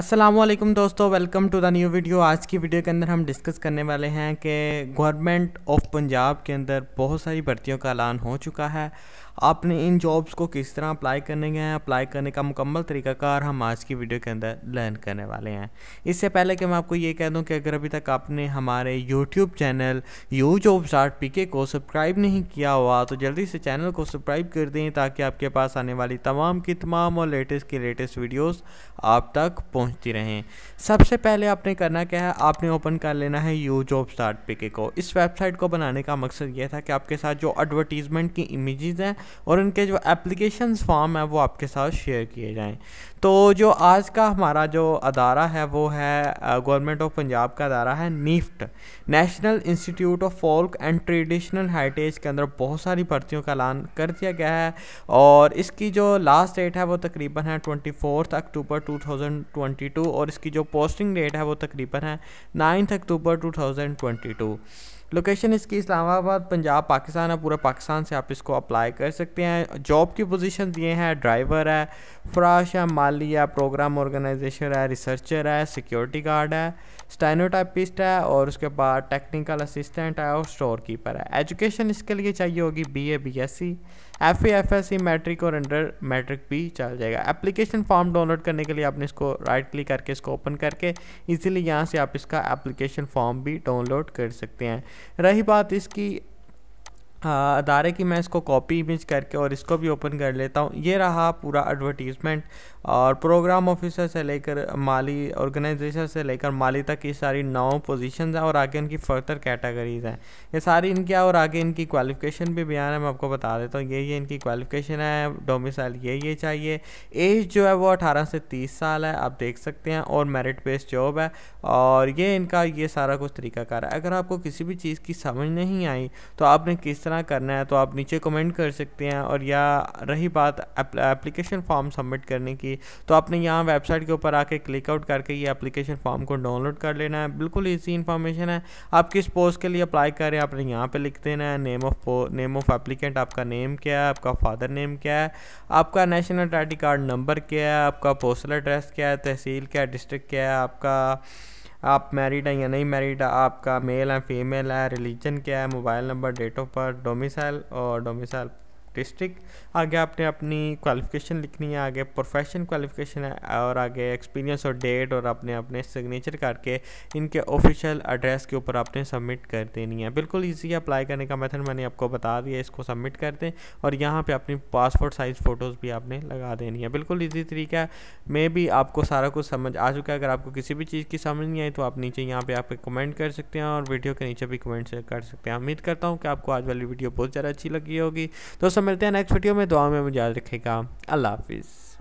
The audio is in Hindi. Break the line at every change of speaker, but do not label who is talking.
असलम दोस्तों welcome to the new video आज की वीडियो के अंदर हम डिस्कस करने वाले हैं कि गवर्नमेंट ऑफ पंजाब के अंदर बहुत सारी भर्तियों का ऐलान हो चुका है आपने इन जॉब्स को किस तरह अप्लाई करने हैं अप्लाई करने का मुकम्मल तरीकाकार हम आज की वीडियो के अंदर लर्न करने वाले हैं इससे पहले कि मैं आपको ये कह दूं कि अगर अभी तक आपने हमारे यूट्यूब चैनल यू जॉब स्टार्ट पी को सब्सक्राइब नहीं किया हुआ तो जल्दी से चैनल को सब्सक्राइब कर दें ताकि आपके पास आने वाली तमाम की तमाम और लेटेस्ट की लेटेस्ट वीडियोज़ आप तक पहुंचती रहें सबसे पहले आपने करना क्या है आपने ओपन कर लेना है यू जॉब स्टार्ट पिके को इस वेबसाइट को बनाने का मकसद यह था कि आपके साथ जो एडवर्टीज़मेंट की इमेजेस हैं और उनके जो एप्लीकेशन फॉर्म है वो आपके साथ शेयर किए जाएँ तो जो आज का हमारा जो अदारा है वो है गवर्नमेंट ऑफ पंजाब का अदारा है NIFT national institute of folk and traditional heritage के अंदर बहुत सारी भर्तियों का ऐलान कर दिया गया है और इसकी जो लास्ट डेट है वो तकरीबन है ट्वेंटी अक्टूबर टू 2022 और इसकी जो पोस्टिंग डेट है वो तकरीबन है नाइन्थ अक्टूबर 2022 लोकेशन इसकी इस्लामाबाद पंजाब पाकिस्तान है पूरा पाकिस्तान से आप इसको अप्लाई कर सकते हैं जॉब की पोजीशन दिए हैं ड्राइवर है फ्राश है माली है प्रोग्राम ऑर्गेनाइजेशन है रिसर्चर है सिक्योरिटी गार्ड है स्टैनोटाइपिस्ट है और उसके बाद टेक्निकल असिस्टेंट है और स्टोर कीपर है एजुकेशन इसके लिए चाहिए होगी B A B S C F A F S C matric और अंडर मैट्रिक भी चल जाएगा एप्लीकेशन फॉर्म डाउनलोड करने के लिए आपने इसको राइट क्लिक करके इसको ओपन करके इजीली यहाँ से आप इसका एप्लीकेशन फॉर्म भी डाउनलोड कर सकते हैं रही बात इसकी अदारे की मैं इसको कॉपी इमेज करके और इसको भी ओपन कर लेता हूँ ये रहा पूरा एडवर्टीज़मेंट और प्रोग्राम ऑफिसर से लेकर माली ऑर्गेनाइजेशन से लेकर माली तक ये सारी नौ पोजीशंस हैं और आगे इनकी फर्दर कैटेगरीज हैं ये सारी इनकी और आगे इनकी क्वालिफिकेशन भी बयान है मैं आपको बता देता हूँ ये ये इनकी क्वालिफिकेशन है डोमिसाइल ये ये चाहिए एज जो है वो अठारह से तीस साल है आप देख सकते हैं और मेरिट बेस्ड जॉब है और ये इनका ये सारा कुछ तरीकाकार है अगर आपको किसी भी चीज़ की समझ नहीं आई तो आपने किस तरह तरह करना है तो आप नीचे कमेंट कर सकते हैं और या रही बात एप्लीकेशन फॉर्म सबमिट करने की तो आपने यहाँ वेबसाइट के ऊपर आके क्लिकआउट करके ये एप्लीकेशन फॉर्म को डाउनलोड कर लेना है बिल्कुल ईजी इन्फॉर्मेशन है आप किस पोस्ट के लिए अप्लाई कर रहे हैं आपने यहाँ पर लिख देना है name of name of applicant आपका नेम क्या है आपका फादर नेम क्या है आपका नेशनल आई कार्ड नंबर क्या है आपका पोस्टल एड्रेस क्या है तहसील क्या है डिस्ट्रिक्ट क्या है आपका आप मैरिड हैं या नहीं मैरिड है आपका मेल है फीमेल है रिलीजन क्या है mobile number date of birth domicile और डोमिसाइल डिस्ट्रिक्ट आगे आपने अपनी क्वालिफिकेशन लिखनी है आगे प्रोफेशन क्वालिफिकेशन है और आगे एक्सपीरियंस और डेट और अपने अपने सिग्नेचर करके इनके ऑफिशियल एड्रेस के ऊपर आपने सबमिट कर देनी है बिल्कुल ईजी अप्लाई करने का मेथड मैंने आपको बता दिया इसको सबमिट कर दें और यहाँ पर अपनी पासपोर्ट साइज़ फ़ोटोज़ भी आपने लगा देनी है बिल्कुल ईजी तरीका है मे भी आपको सारा कुछ समझ आ चुका है अगर आपको किसी भी चीज़ की समझ नहीं आई तो आप नीचे यहाँ पर आप कमेंट कर सकते हैं और वीडियो के नीचे भी कमेंट कर सकते हैं उम्मीद करता हूँ कि आपको आज वाली वीडियो बहुत ज़्यादा अच्छी लगी होगी दोस्तों मिलते हैं नेक्स्ट वीडियो में दुआ में मुझे याद रखेगा अल्लाह हाफिज़